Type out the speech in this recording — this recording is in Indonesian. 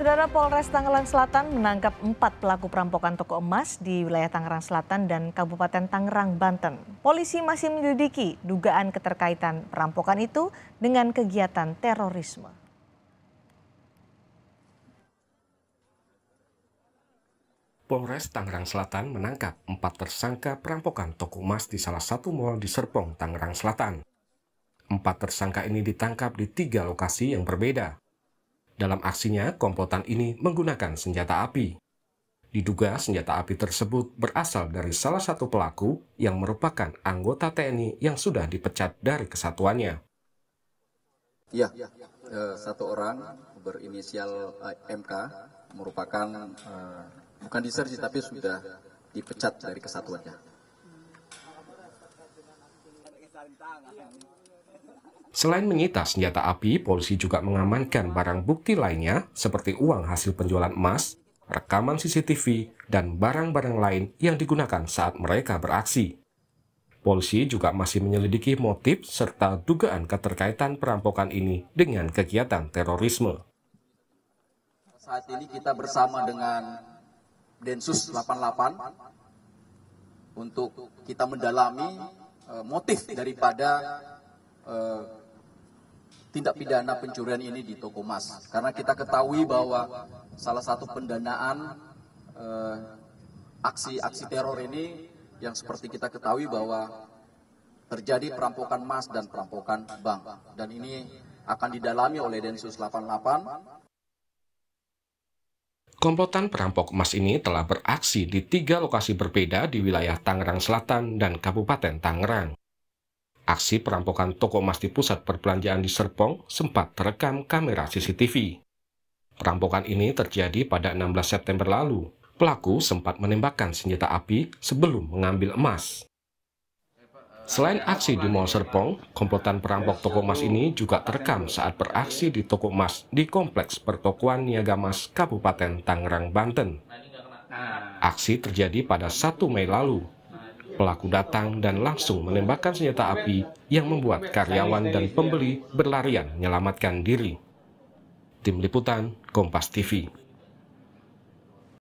Saudara Polres Tangerang Selatan menangkap empat pelaku perampokan toko emas di wilayah Tangerang Selatan dan Kabupaten Tangerang, Banten. Polisi masih menyelidiki dugaan keterkaitan perampokan itu dengan kegiatan terorisme. Polres Tangerang Selatan menangkap empat tersangka perampokan toko emas di salah satu mal di Serpong, Tangerang Selatan. Empat tersangka ini ditangkap di tiga lokasi yang berbeda, dalam aksinya, komplotan ini menggunakan senjata api. Diduga senjata api tersebut berasal dari salah satu pelaku yang merupakan anggota TNI yang sudah dipecat dari kesatuannya. Ya, ya, ya. Eh, satu orang berinisial eh, MK merupakan eh, bukan diserji tapi sudah dipecat dari kesatuannya. Selain menyita senjata api, polisi juga mengamankan barang bukti lainnya seperti uang hasil penjualan emas, rekaman CCTV, dan barang-barang lain yang digunakan saat mereka beraksi. Polisi juga masih menyelidiki motif serta dugaan keterkaitan perampokan ini dengan kegiatan terorisme. Saat ini kita bersama dengan Densus 88 untuk kita mendalami eh, motif daripada Eh, tindak pidana pencurian ini di toko emas karena kita ketahui bahwa salah satu pendanaan eh, aksi-aksi eh, teror ini yang seperti kita ketahui bahwa terjadi perampokan emas dan perampokan bank dan ini akan didalami oleh Densus 88 Komplotan perampok emas ini telah beraksi di tiga lokasi berbeda di wilayah Tangerang Selatan dan Kabupaten Tangerang. Aksi perampokan toko emas di pusat perbelanjaan di Serpong sempat terekam kamera CCTV. Perampokan ini terjadi pada 16 September lalu. Pelaku sempat menembakkan senjata api sebelum mengambil emas. Selain aksi di Mall Serpong, komplotan perampok toko emas ini juga terekam saat beraksi di toko emas di Kompleks Pertokoan Niaga Mas Kabupaten Tangerang, Banten. Aksi terjadi pada 1 Mei lalu Pelaku datang dan langsung menembakkan senjata api yang membuat karyawan dan pembeli berlarian menyelamatkan diri. Tim Liputan, Kompas TV